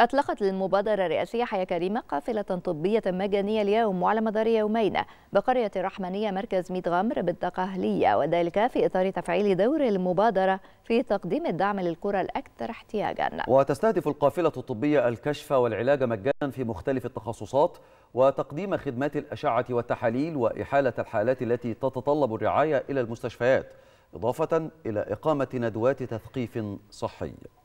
أطلقت المبادرة الرئاسية حياة كريمة قافلة طبية مجانية اليوم وعلى مدار يومين بقرية الرحمنية مركز ميت غمر بالدقهلية وذلك في إطار تفعيل دور المبادرة في تقديم الدعم للقرى الأكثر احتياجا وتستهدف القافلة الطبية الكشف والعلاج مجانا في مختلف التخصصات وتقديم خدمات الأشعة والتحاليل وإحالة الحالات التي تتطلب الرعاية إلى المستشفيات إضافة إلى إقامة ندوات تثقيف صحي